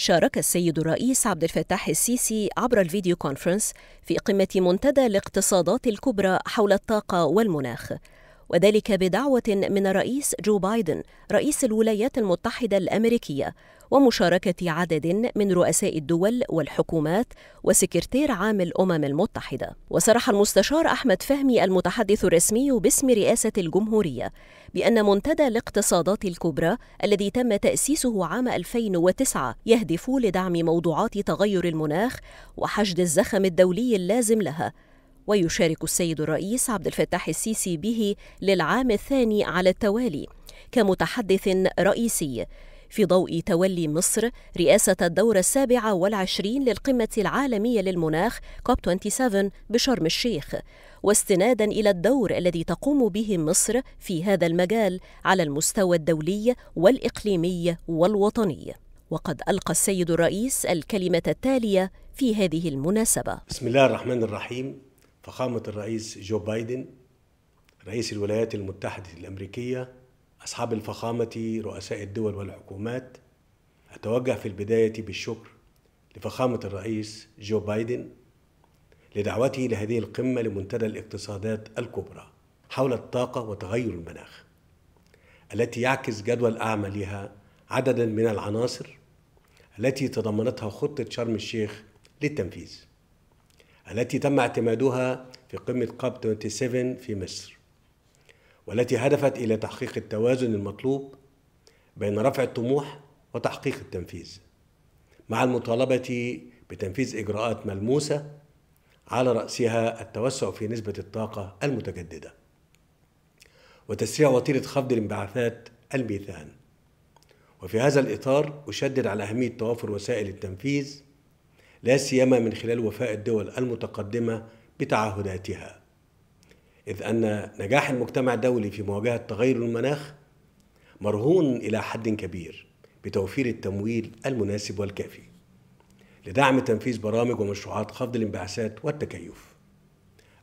شارك السيد الرئيس عبد الفتاح السيسي عبر الفيديو كونفرنس في قمة منتدى الاقتصادات الكبرى حول الطاقة والمناخ وذلك بدعوة من الرئيس جو بايدن رئيس الولايات المتحدة الأمريكية ومشاركة عدد من رؤساء الدول والحكومات وسكرتير عام الأمم المتحدة وصرح المستشار أحمد فهمي المتحدث الرسمي باسم رئاسة الجمهورية بأن منتدى الاقتصادات الكبرى الذي تم تأسيسه عام 2009 يهدف لدعم موضوعات تغير المناخ وحشد الزخم الدولي اللازم لها ويشارك السيد الرئيس عبد الفتاح السيسي به للعام الثاني على التوالي كمتحدث رئيسي في ضوء تولي مصر رئاسة الدورة السابعة والعشرين للقمة العالمية للمناخ كوب 27 بشرم الشيخ واستنادا إلى الدور الذي تقوم به مصر في هذا المجال على المستوى الدولي والإقليمي والوطني وقد ألقى السيد الرئيس الكلمة التالية في هذه المناسبة بسم الله الرحمن الرحيم فخامة الرئيس جو بايدن رئيس الولايات المتحدة الأمريكية أصحاب الفخامة رؤساء الدول والحكومات أتوجه في البداية بالشكر لفخامة الرئيس جو بايدن لدعوته لهذه القمة لمنتدى الاقتصادات الكبرى حول الطاقة وتغير المناخ التي يعكس جدول أعمالها عددا من العناصر التي تضمنتها خطة شرم الشيخ للتنفيذ التي تم اعتمادها في قمة كاب 27 في مصر والتي هدفت إلى تحقيق التوازن المطلوب بين رفع الطموح وتحقيق التنفيذ مع المطالبة بتنفيذ إجراءات ملموسة على رأسها التوسع في نسبة الطاقة المتجددة وتسريع وتيرة خفض الانبعاثات الميثان وفي هذا الإطار أشدد على أهمية توافر وسائل التنفيذ لا سيما من خلال وفاء الدول المتقدمة بتعهداتها إذ أن نجاح المجتمع الدولي في مواجهة تغير المناخ مرهون إلى حد كبير بتوفير التمويل المناسب والكافي لدعم تنفيذ برامج ومشروعات خفض الانبعاثات والتكيف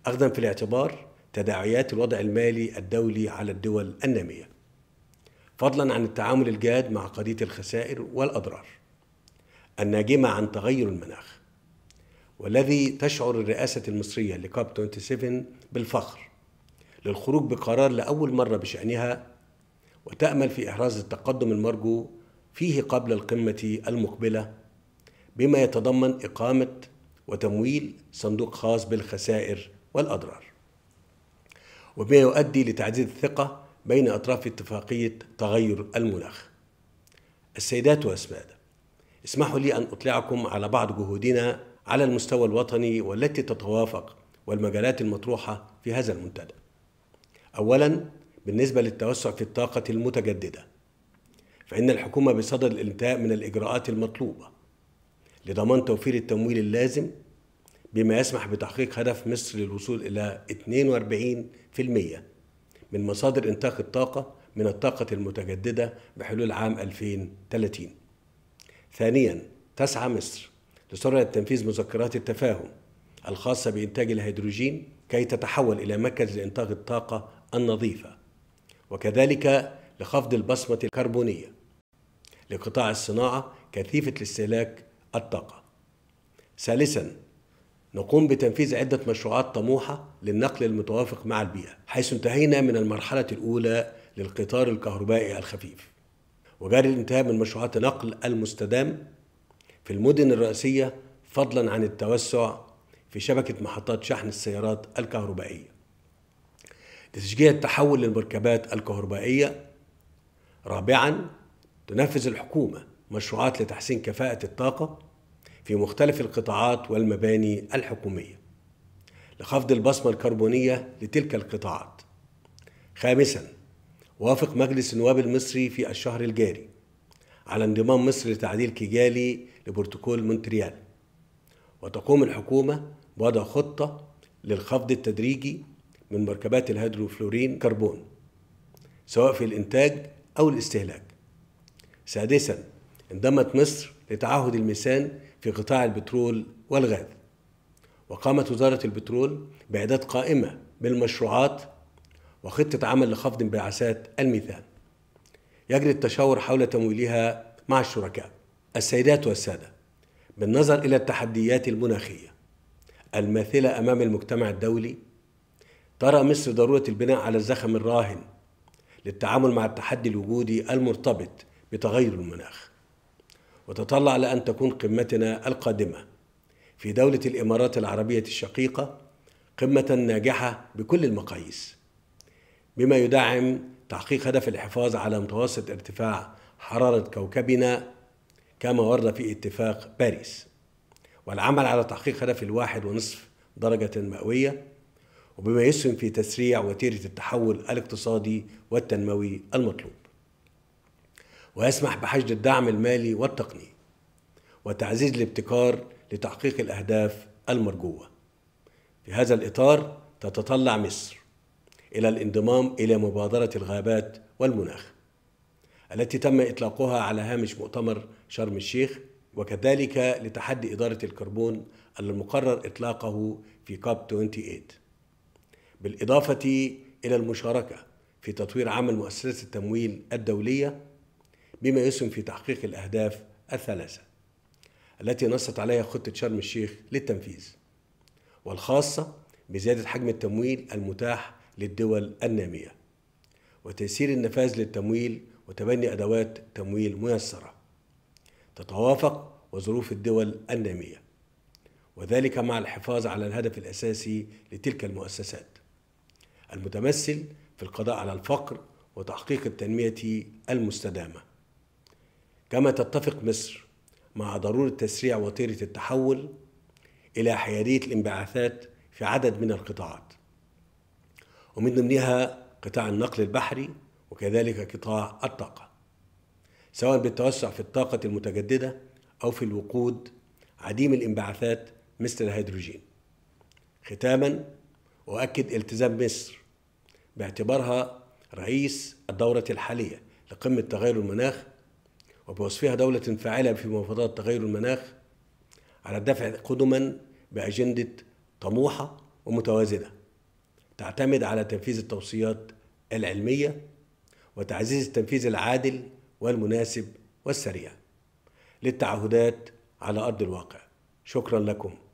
أخذا في الاعتبار تداعيات الوضع المالي الدولي على الدول النامية فضلا عن التعامل الجاد مع قضية الخسائر والأضرار الناجمة عن تغير المناخ والذي تشعر الرئاسة المصرية لكاب 27 بالفخر للخروج بقرار لأول مرة بشأنها وتأمل في إحراز التقدم المرجو فيه قبل القمة المقبلة بما يتضمن إقامة وتمويل صندوق خاص بالخسائر والأضرار وبما يؤدي لتعزيز الثقة بين أطراف اتفاقية تغير المناخ السيدات والسادة اسمحوا لي أن أطلعكم على بعض جهودنا على المستوى الوطني والتي تتوافق والمجالات المطروحة في هذا المنتدى. أولاً بالنسبة للتوسع في الطاقة المتجددة فإن الحكومة بصدد الانتهاء من الإجراءات المطلوبة لضمان توفير التمويل اللازم بما يسمح بتحقيق هدف مصر للوصول إلى 42% من مصادر إنتاج الطاقة من الطاقة المتجددة بحلول عام 2030 ثانيا تسعى مصر لسرعة تنفيذ مذكرات التفاهم الخاصة بإنتاج الهيدروجين كي تتحول إلى مركز لإنتاج الطاقة النظيفة وكذلك لخفض البصمة الكربونية لقطاع الصناعة كثيفة الاستهلاك الطاقة ثالثا نقوم بتنفيذ عدة مشروعات طموحة للنقل المتوافق مع البيئة حيث انتهينا من المرحلة الأولى للقطار الكهربائي الخفيف وجاري الانتهاء من مشروعات نقل المستدام في المدن الرئيسية فضلا عن التوسع في شبكة محطات شحن السيارات الكهربائية لتشجيع التحول للمركبات الكهربائية رابعا تنفذ الحكومة مشروعات لتحسين كفاءة الطاقة في مختلف القطاعات والمباني الحكومية لخفض البصمة الكربونية لتلك القطاعات خامساً وافق مجلس النواب المصري في الشهر الجاري على انضمام مصر لتعديل كيجالي لبروتوكول مونتريال وتقوم الحكومة بوضع خطة للخفض التدريجي من مركبات الهيدروفلورين كربون سواء في الإنتاج أو الاستهلاك سادسا انضمت مصر لتعهد الميسان في قطاع البترول والغاز وقامت وزارة البترول بإعداد قائمة بالمشروعات وخطة عمل لخفض انبعاثات الميثان يجري التشاور حول تمويلها مع الشركاء السيدات والسادة بالنظر إلى التحديات المناخية الماثلة أمام المجتمع الدولي ترى مصر ضرورة البناء على الزخم الراهن للتعامل مع التحدي الوجودي المرتبط بتغير المناخ وتطلع لأن تكون قمتنا القادمة في دولة الإمارات العربية الشقيقة قمة ناجحة بكل المقاييس بما يدعم تحقيق هدف الحفاظ على متوسط ارتفاع حرارة كوكبنا كما ورد في اتفاق باريس والعمل على تحقيق هدف الواحد ونصف درجة مئوية وبما يسهم في تسريع وتيرة التحول الاقتصادي والتنموي المطلوب ويسمح بحشد الدعم المالي والتقني وتعزيز الابتكار لتحقيق الأهداف المرجوة في هذا الإطار تتطلع مصر إلى الانضمام إلى مبادرة الغابات والمناخ التي تم إطلاقها على هامش مؤتمر شرم الشيخ وكذلك لتحدي إدارة الكربون المقرر إطلاقه في كاب 28 بالإضافة إلى المشاركة في تطوير عمل مؤسسة التمويل الدولية بما يسهم في تحقيق الأهداف الثلاثة التي نصت عليها خطة شرم الشيخ للتنفيذ والخاصة بزيادة حجم التمويل المتاح للدول النامية وتيسير النفاذ للتمويل وتبني أدوات تمويل ميسرة تتوافق وظروف الدول النامية وذلك مع الحفاظ على الهدف الأساسي لتلك المؤسسات المتمثل في القضاء على الفقر وتحقيق التنمية المستدامة كما تتفق مصر مع ضرورة تسريع وتيرة التحول إلى حيادية الانبعاثات في عدد من القطاعات ومن ضمنها قطاع النقل البحري وكذلك قطاع الطاقة سواء بالتوسع في الطاقة المتجددة أو في الوقود عديم الانبعاثات مثل الهيدروجين ختاما أؤكد التزام مصر باعتبارها رئيس الدورة الحالية لقمة تغير المناخ وبوصفها دولة فاعلة في مفاوضات تغير المناخ على الدفع قدما بأجندة طموحة ومتوازنة تعتمد على تنفيذ التوصيات العلمية وتعزيز التنفيذ العادل والمناسب والسريع للتعهدات على أرض الواقع شكرا لكم